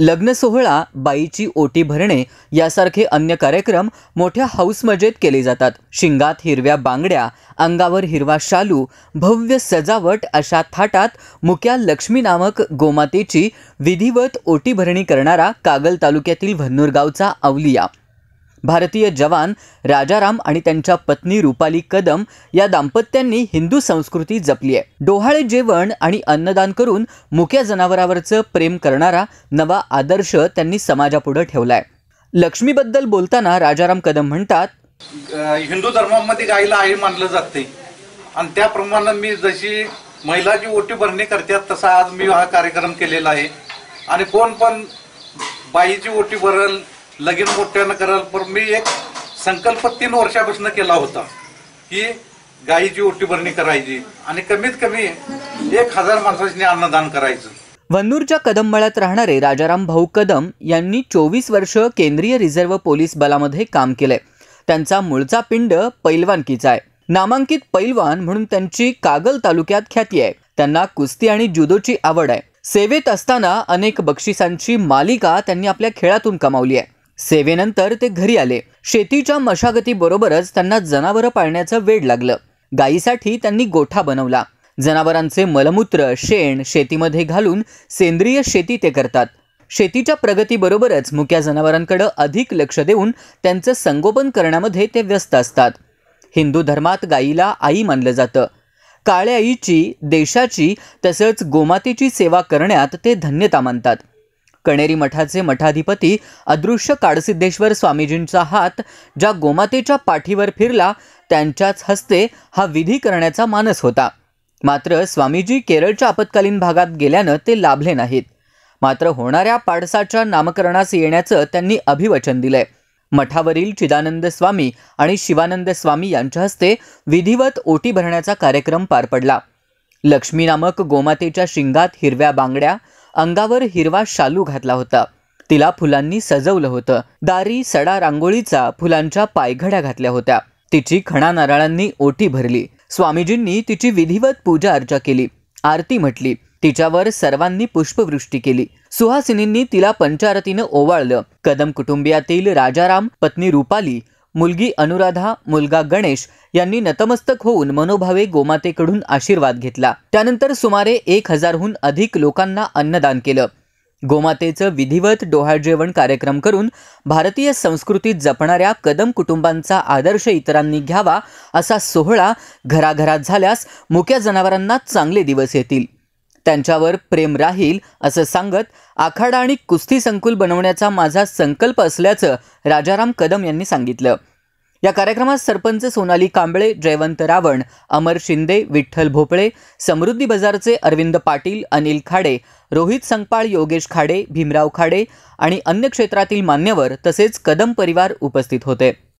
लग्न सोहळा बाईची ओटी भरणे यासारखे अन्य कार्यक्रम मोठ्या मजेत केले जातात शिंगात हिरव्या बांगड्या अंगावर हिरवा शालू भव्य सजावट अशा थाटात मुक्या लक्ष्मी नामक गोमातेची विधिवत ओटी भरणी करणारा कागल तालुक्यातील भन्नूर गावचा अवलिया भारतीय जवान राजाराम आणि त्यांच्या पत्नी रुपाली कदम या दाम्पत्यांनी हिंदू संस्कृती जपली आहे डोहाळे जेवण आणि अन्नदान करून मुक्या जनावरावरचं प्रेम करणारा नवा आदर्श त्यांनी समाजापुढे ठेवलाय लक्ष्मीबद्दल बोलताना राजाराम कदम म्हणतात हिंदू धर्मामध्ये गायला आई मानलं जाते आणि त्याप्रमाणे मी जशी महिला जी ओटी भरणी करतात तसा आज मी हा कार्यक्रम केलेला आहे आणि कोण पण बाईची ओटी भरल लगेच मोठ्यानं करायला पण मी एक संकल्प तीन वर्षापासून केला होता की गायीची ओटी भरणी करायची आणि कमीत कमी एक हजार माणसांनी अन्नदान करायचं वन्नूरच्या कदममळ्यात राहणारे राजाराम भाऊ कदम यांनी चोवीस वर्ष केंद्रीय रिझर्व्ह पोलीस बलामध्ये काम केलंय त्यांचा मूळचा पिंड पैलवानकीचा आहे नामांकित पैलवान म्हणून त्यांची कागल तालुक्यात ख्याती आहे त्यांना कुस्ती आणि जुदोची आवड आहे सेवेत असताना अनेक बक्षिसांची मालिका त्यांनी आपल्या खेळातून कमावली आहे सेवेनंतर ते घरी आले शेतीच्या मशागतीबरोबरच त्यांना जनावरं पाळण्याचं वेड लागलं गायीसाठी त्यांनी गोठा बनवला जनावरांचे मलमूत्र शेण शेतीमध्ये घालून सेंद्रिय शेती ते करतात शेतीच्या प्रगतीबरोबरच मुक्या जनावरांकडं अधिक लक्ष देऊन त्यांचं संगोपन करण्यामध्ये ते व्यस्त असतात हिंदू धर्मात गायीला आई मानलं जातं काळ्या आईची देशाची तसंच गोमातेची सेवा करण्यात ते धन्यता मानतात कणेरी मठाचे मठाधिपती अदृश्य काडसिद्धेश्वर स्वामीजींचा हात ज्या गोमातेच्या पाठीवर फिरला त्यांच्याच हस्ते हा विधी करण्याचा मानस होता मात्र स्वामीजी केरळच्या आपत्कालीन भागात गेल्यानं ते लाभले नाहीत मात्र होणाऱ्या पाडसाच्या नामकरणास येण्याचं त्यांनी अभिवचन दिलंय मठावरील चिदानंद स्वामी आणि शिवानंद स्वामी यांच्या हस्ते विधिवत ओटी भरण्याचा कार्यक्रम पार पडला लक्ष्मी नामक गोमातेच्या शिंगात हिरव्या बांगड्या अंगावर हिरवा शालू घातला होता तिला फुलांनी सजवलं होतं दारी सडा रांगोळीचा फुलांच्या पायघड्या घातल्या होत्या तिची खणा नारळांनी ओटी भरली स्वामीजींनी तिची विधिवत पूजा अर्चा केली आरती म्हटली तिच्यावर सर्वांनी पुष्पवृष्टी केली सुहासिनींनी तिला पंचारतीनं ओवाळलं कदम कुटुंबियातील राजाराम पत्नी रुपाली मुलगी अनुराधा मुलगा गणेश यांनी नतमस्तक होऊन मनोभावे गोमातेकडून आशीर्वाद घेतला त्यानंतर सुमारे एक हजारहून अधिक लोकांना अन्नदान केलं गोमातेचं विधिवत डोहाळ जेवण कार्यक्रम करून भारतीय संस्कृतीत जपणाऱ्या कदम कुटुंबांचा आदर्श इतरांनी घ्यावा असा सोहळा घराघरात झाल्यास मुक्या जनावरांना चांगले दिवस येतील त्यांच्यावर प्रेम राहील असं सांगत आखाडा आणि कुस्ती संकुल बनवण्याचा माझा संकल्प असल्याचं राजाराम कदम यांनी सांगितलं या कार्यक्रमात सरपंच सोनाली कांबळे जयवंत रावण अमर शिंदे विठ्ठल भोपळे समृद्धी बाजारचे अरविंद पाटील अनिल खाडे रोहित संगपाळ योगेश खाडे भीमराव खाडे आणि अन्य क्षेत्रातील मान्यवर तसेच कदम परिवार उपस्थित होते